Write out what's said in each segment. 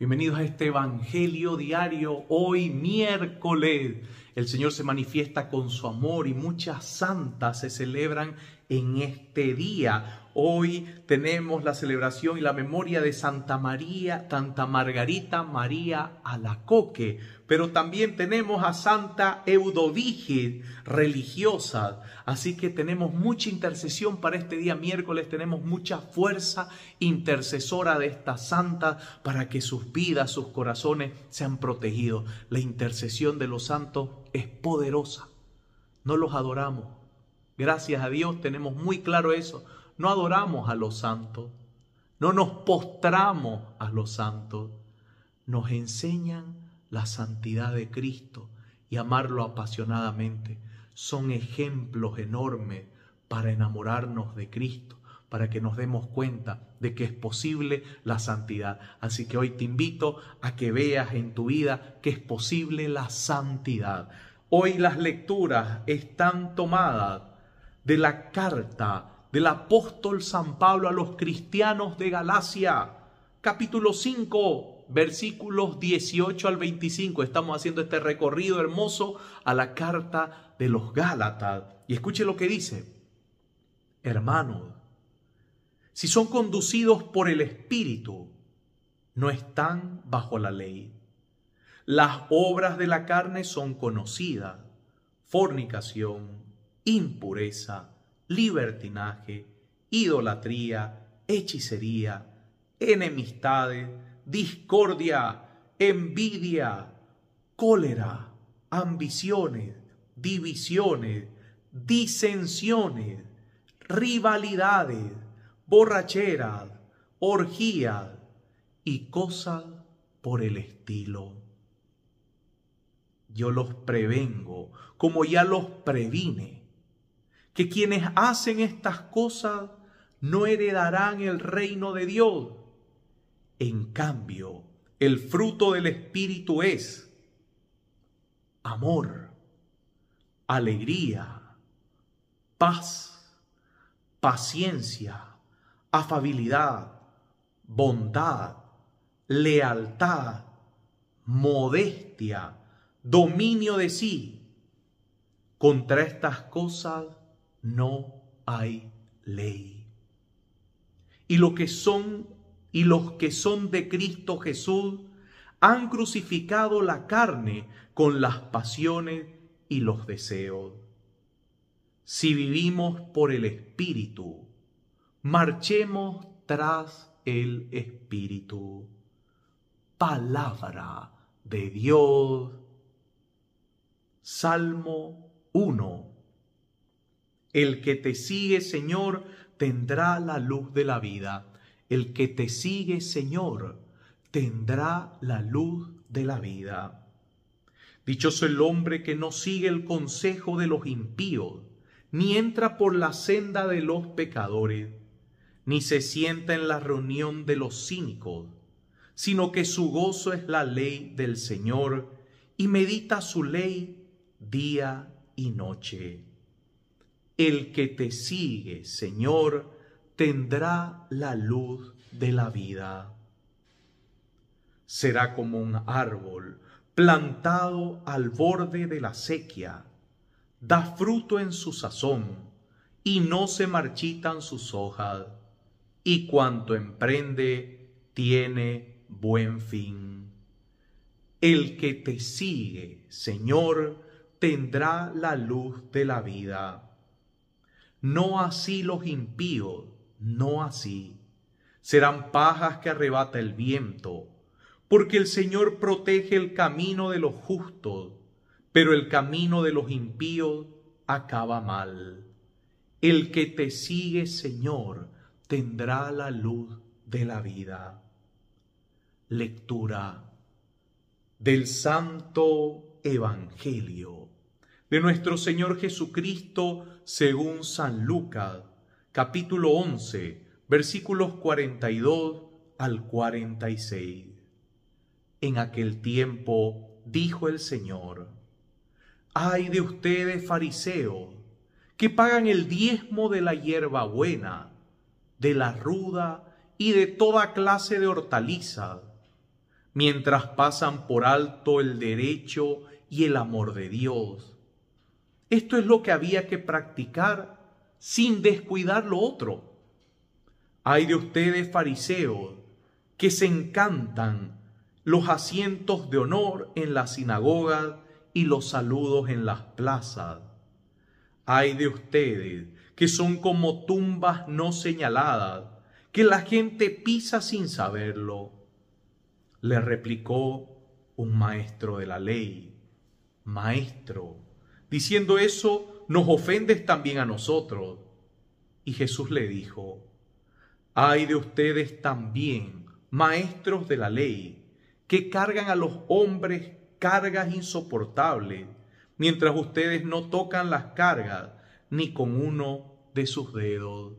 Bienvenidos a este Evangelio diario. Hoy miércoles el Señor se manifiesta con su amor y muchas santas se celebran en este día. Hoy tenemos la celebración y la memoria de Santa María, Santa Margarita María Alacoque, pero también tenemos a Santa Eudovigil, religiosa. Así que tenemos mucha intercesión para este día miércoles, tenemos mucha fuerza intercesora de esta santa para que sus vidas, sus corazones sean protegidos. La intercesión de los santos es poderosa. No los adoramos, Gracias a Dios tenemos muy claro eso. No adoramos a los santos, no nos postramos a los santos. Nos enseñan la santidad de Cristo y amarlo apasionadamente. Son ejemplos enormes para enamorarnos de Cristo, para que nos demos cuenta de que es posible la santidad. Así que hoy te invito a que veas en tu vida que es posible la santidad. Hoy las lecturas están tomadas de la carta del apóstol San Pablo a los cristianos de Galacia, capítulo 5, versículos 18 al 25. Estamos haciendo este recorrido hermoso a la carta de los Gálatas. Y escuche lo que dice. Hermanos, si son conducidos por el Espíritu, no están bajo la ley. Las obras de la carne son conocidas. Fornicación impureza, libertinaje, idolatría, hechicería, enemistades, discordia, envidia, cólera, ambiciones, divisiones, disensiones, rivalidades, borracheras, orgías y cosas por el estilo. Yo los prevengo como ya los previne que quienes hacen estas cosas no heredarán el reino de Dios. En cambio, el fruto del Espíritu es amor, alegría, paz, paciencia, afabilidad, bondad, lealtad, modestia, dominio de sí. Contra estas cosas no hay ley. Y lo que son y los que son de Cristo Jesús han crucificado la carne con las pasiones y los deseos. Si vivimos por el Espíritu, marchemos tras el Espíritu. Palabra de Dios. Salmo 1 el que te sigue, Señor, tendrá la luz de la vida. El que te sigue, Señor, tendrá la luz de la vida. Dichoso el hombre que no sigue el consejo de los impíos, ni entra por la senda de los pecadores, ni se sienta en la reunión de los cínicos, sino que su gozo es la ley del Señor y medita su ley día y noche. El que te sigue, Señor, tendrá la luz de la vida. Será como un árbol plantado al borde de la sequía, da fruto en su sazón, y no se marchitan sus hojas, y cuanto emprende tiene buen fin. El que te sigue, Señor, tendrá la luz de la vida no así los impíos, no así. Serán pajas que arrebata el viento, porque el Señor protege el camino de los justos, pero el camino de los impíos acaba mal. El que te sigue, Señor, tendrá la luz de la vida. Lectura del Santo Evangelio de nuestro Señor Jesucristo según San Lucas, capítulo 11, versículos 42 al 46. En aquel tiempo dijo el Señor, Ay de ustedes, fariseos, que pagan el diezmo de la hierba buena, de la ruda y de toda clase de hortaliza, mientras pasan por alto el derecho y el amor de Dios esto es lo que había que practicar sin descuidar lo otro. Hay de ustedes, fariseos, que se encantan los asientos de honor en las sinagogas y los saludos en las plazas. Hay de ustedes que son como tumbas no señaladas, que la gente pisa sin saberlo. Le replicó un maestro de la ley, Maestro, Diciendo eso, nos ofendes también a nosotros. Y Jesús le dijo, ay de ustedes también, maestros de la ley, que cargan a los hombres cargas insoportables, mientras ustedes no tocan las cargas ni con uno de sus dedos.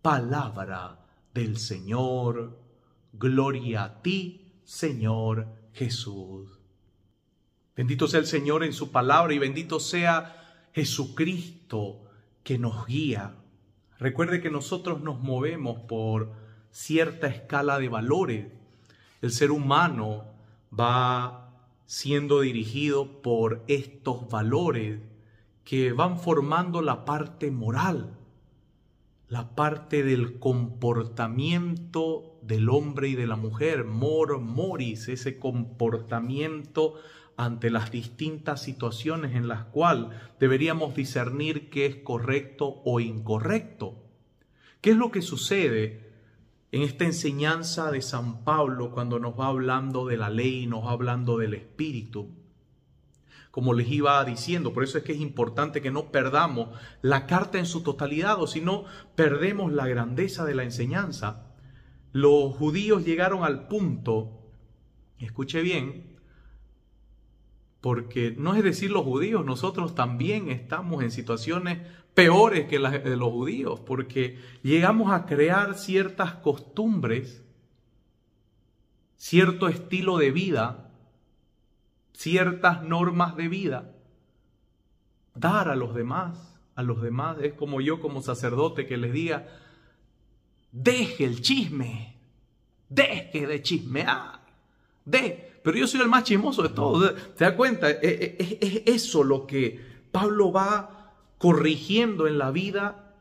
Palabra del Señor. Gloria a ti, Señor Jesús. Bendito sea el Señor en su palabra y bendito sea Jesucristo que nos guía. Recuerde que nosotros nos movemos por cierta escala de valores. El ser humano va siendo dirigido por estos valores que van formando la parte moral la parte del comportamiento del hombre y de la mujer, mor moris, ese comportamiento ante las distintas situaciones en las cuales deberíamos discernir qué es correcto o incorrecto. ¿Qué es lo que sucede en esta enseñanza de San Pablo cuando nos va hablando de la ley y nos va hablando del espíritu? como les iba diciendo. Por eso es que es importante que no perdamos la carta en su totalidad o si no perdemos la grandeza de la enseñanza. Los judíos llegaron al punto, escuche bien, porque no es decir los judíos, nosotros también estamos en situaciones peores que las de los judíos, porque llegamos a crear ciertas costumbres, cierto estilo de vida, ciertas normas de vida. Dar a los demás, a los demás es como yo como sacerdote que les diga, deje el chisme, deje de chismear, de, pero yo soy el más chismoso de todos, ¿te das cuenta? E-, e-, es eso lo que Pablo va corrigiendo en la vida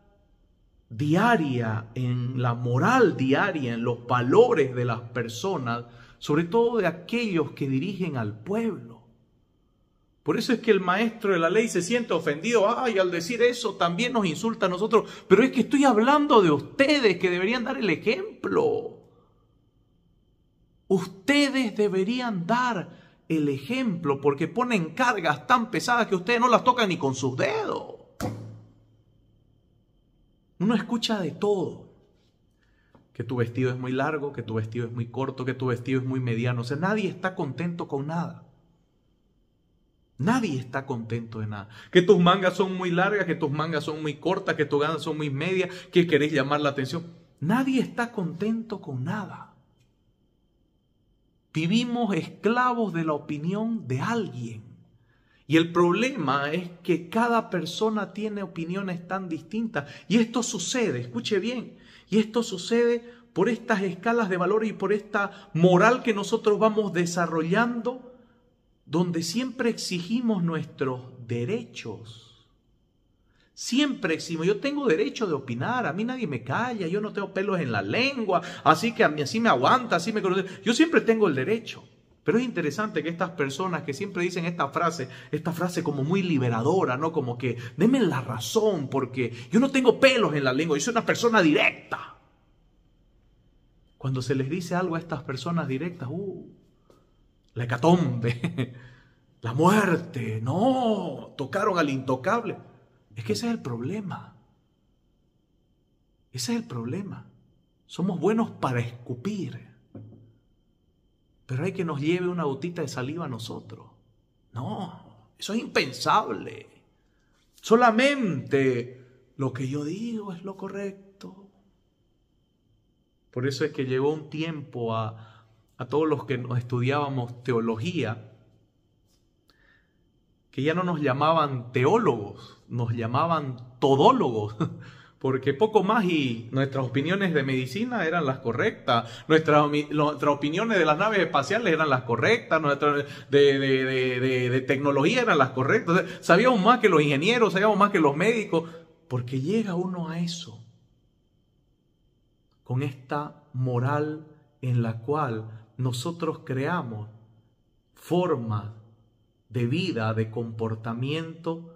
diaria, en la moral diaria, en los valores de las personas sobre todo de aquellos que dirigen al pueblo. Por eso es que el maestro de la ley se siente ofendido. Ay, al decir eso también nos insulta a nosotros. Pero es que estoy hablando de ustedes que deberían dar el ejemplo. Ustedes deberían dar el ejemplo porque ponen cargas tan pesadas que ustedes no las tocan ni con sus dedos. Uno escucha de todo que tu vestido es muy largo, que tu vestido es muy corto, que tu vestido es muy mediano. O sea, nadie está contento con nada. Nadie está contento de nada. Que tus mangas son muy largas, que tus mangas son muy cortas, que tus ganas son muy medias, que querés llamar la atención. Nadie está contento con nada. Vivimos esclavos de la opinión de alguien. Y el problema es que cada persona tiene opiniones tan distintas. Y esto sucede, escuche bien, y esto sucede por estas escalas de valores y por esta moral que nosotros vamos desarrollando, donde siempre exigimos nuestros derechos. Siempre exigimos, yo tengo derecho de opinar, a mí nadie me calla, yo no tengo pelos en la lengua, así que a mí así me aguanta, así me conoce. Yo siempre tengo el derecho. Pero es interesante que estas personas que siempre dicen esta frase, esta frase como muy liberadora, ¿no? Como que, denme la razón, porque yo no tengo pelos en la lengua, yo soy una persona directa. Cuando se les dice algo a estas personas directas, uh, la hecatombe, la muerte, no, tocaron al intocable. Es que ese es el problema. Ese es el problema. Somos buenos para escupir pero hay que nos lleve una gotita de saliva a nosotros. No, eso es impensable. Solamente lo que yo digo es lo correcto. Por eso es que llegó un tiempo a, a todos los que nos estudiábamos teología, que ya no nos llamaban teólogos, nos llamaban todólogos. porque poco más y nuestras opiniones de medicina eran las correctas, nuestras, opiniones de las naves espaciales eran las correctas, nuestras de, de, tecnología eran las correctas, sabíamos más que los ingenieros, sabíamos más que los médicos, porque llega uno a eso, con esta moral en la cual nosotros creamos formas de vida, de comportamiento,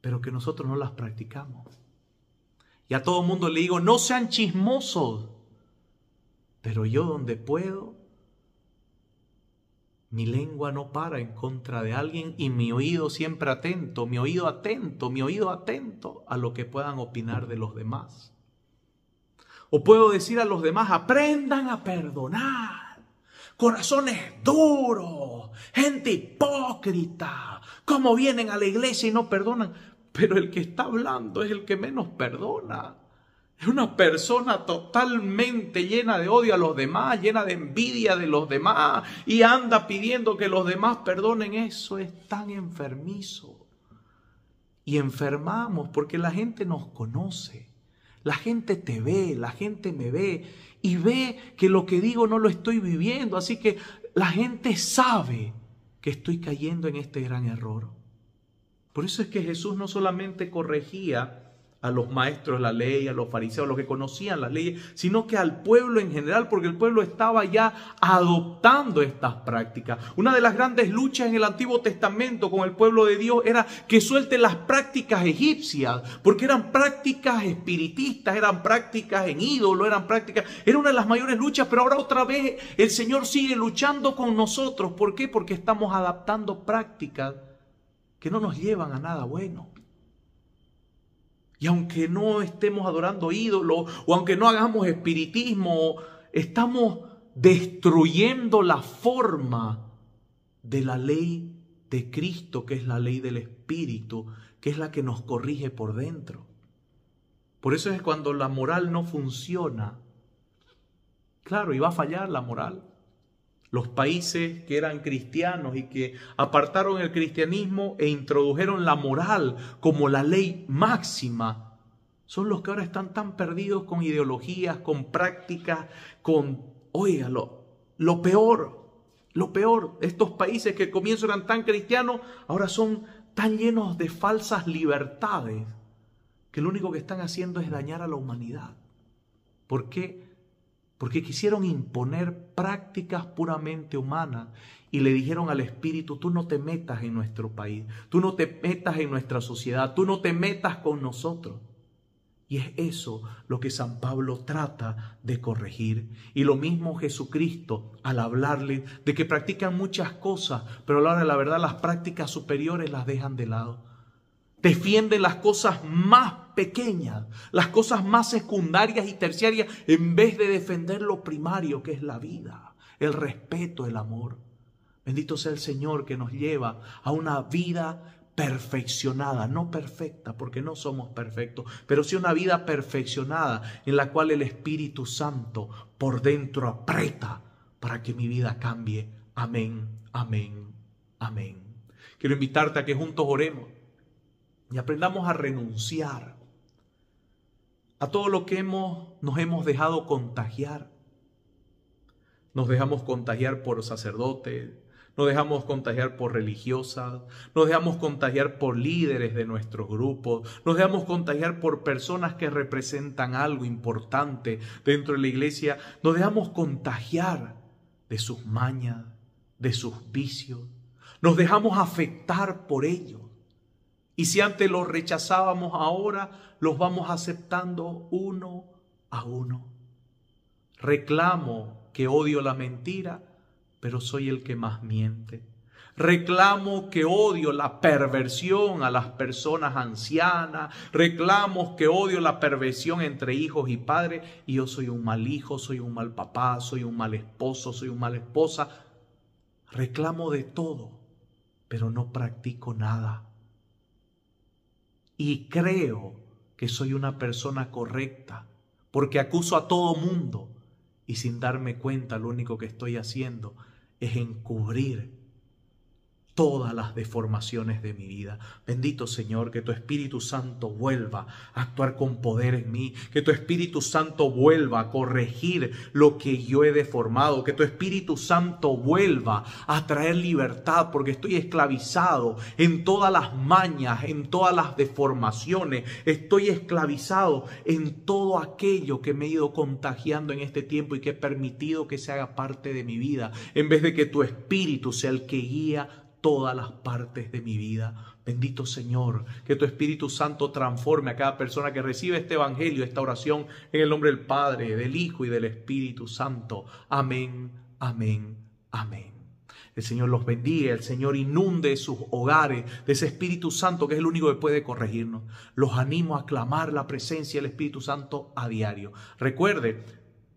pero que nosotros no las practicamos. Y a todo mundo le digo, no sean chismosos. Pero yo donde puedo, mi lengua no para en contra de alguien y mi oído siempre atento, mi oído atento, mi oído atento a lo que puedan opinar de los demás. O puedo decir a los demás, aprendan a perdonar. Corazones duros, gente hipócrita, cómo vienen a la iglesia y no perdonan pero el que está hablando es el que menos perdona. Es una persona totalmente llena de odio a los demás, llena de envidia de los demás y anda pidiendo que los demás perdonen. Eso es tan enfermizo. Y enfermamos porque la gente nos conoce. La gente te ve, la gente me ve y ve que lo que digo no lo estoy viviendo. Así que la gente sabe que estoy cayendo en este gran error. Por eso es que Jesús no solamente corregía a los maestros de la ley, a los fariseos, a los que conocían las leyes, sino que al pueblo en general, porque el pueblo estaba ya adoptando estas prácticas. Una de las grandes luchas en el Antiguo Testamento con el pueblo de Dios era que suelten las prácticas egipcias, porque eran prácticas espiritistas, eran prácticas en ídolo, eran prácticas, era una de las mayores luchas, pero ahora otra vez el Señor sigue luchando con nosotros. ¿Por qué? Porque estamos adaptando prácticas que no nos llevan a nada bueno. Y aunque no estemos adorando ídolos o aunque no hagamos espiritismo, estamos destruyendo la forma de la ley de Cristo, que es la ley del Espíritu, que es la que nos corrige por dentro. Por eso es cuando la moral no funciona. Claro, y va a fallar la moral. Los países que eran cristianos y que apartaron el cristianismo e introdujeron la moral como la ley máxima son los que ahora están tan perdidos con ideologías, con prácticas, con, óigalo, lo peor, lo peor, estos países que comienzo eran tan cristianos, ahora son tan llenos de falsas libertades, que lo único que están haciendo es dañar a la humanidad. ¿Por qué? porque quisieron imponer prácticas puramente humanas y le dijeron al Espíritu, tú no te metas en nuestro país, tú no te metas en nuestra sociedad, tú no te metas con nosotros. Y es eso lo que San Pablo trata de corregir. Y lo mismo Jesucristo al hablarle de que practican muchas cosas, pero a de la verdad las prácticas superiores las dejan de lado. Defienden las cosas más pequeñas, las cosas más secundarias y terciarias, en vez de defender lo primario que es la vida, el respeto, el amor. Bendito sea el Señor que nos lleva a una vida perfeccionada, no perfecta, porque no somos perfectos, pero sí una vida perfeccionada en la cual el Espíritu Santo por dentro aprieta para que mi vida cambie. Amén, amén, amén. Quiero invitarte a que juntos oremos y aprendamos a renunciar a todo lo que hemos, nos hemos dejado contagiar. Nos dejamos contagiar por sacerdotes, nos dejamos contagiar por religiosas, nos dejamos contagiar por líderes de nuestros grupos, nos dejamos contagiar por personas que representan algo importante dentro de la iglesia, nos dejamos contagiar de sus mañas, de sus vicios, nos dejamos afectar por ellos. Y si antes los rechazábamos, ahora los vamos aceptando uno a uno. Reclamo que odio la mentira, pero soy el que más miente. Reclamo que odio la perversión a las personas ancianas. Reclamo que odio la perversión entre hijos y padres. Y yo soy un mal hijo, soy un mal papá, soy un mal esposo, soy una mala esposa. Reclamo de todo, pero no practico nada y creo que soy una persona correcta porque acuso a todo mundo y sin darme cuenta lo único que estoy haciendo es encubrir todas las deformaciones de mi vida. Bendito Señor, que tu Espíritu Santo vuelva a actuar con poder en mí, que tu Espíritu Santo vuelva a corregir lo que yo he deformado, que tu Espíritu Santo vuelva a traer libertad, porque estoy esclavizado en todas las mañas, en todas las deformaciones, estoy esclavizado en todo aquello que me he ido contagiando en este tiempo y que he permitido que se haga parte de mi vida, en vez de que tu Espíritu sea el que guía todas las partes de mi vida. Bendito Señor, que tu Espíritu Santo transforme a cada persona que recibe este Evangelio, esta oración, en el nombre del Padre, del Hijo y del Espíritu Santo. Amén, amén, amén. El Señor los bendiga, el Señor inunde sus hogares de ese Espíritu Santo que es el único que puede corregirnos. Los animo a clamar la presencia del Espíritu Santo a diario. Recuerde,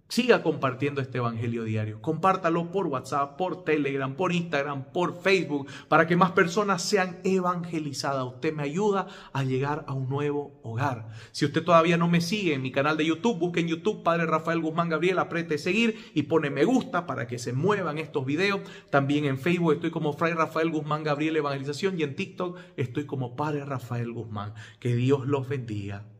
Siga compartiendo este Evangelio diario. Compártalo por WhatsApp, por Telegram, por Instagram, por Facebook, para que más personas sean evangelizadas. Usted me ayuda a llegar a un nuevo hogar. Si usted todavía no me sigue en mi canal de YouTube, busque en YouTube Padre Rafael Guzmán Gabriel, apriete seguir y pone me gusta para que se muevan estos videos. También en Facebook estoy como Fray Rafael Guzmán Gabriel Evangelización y en TikTok estoy como Padre Rafael Guzmán. Que Dios los bendiga.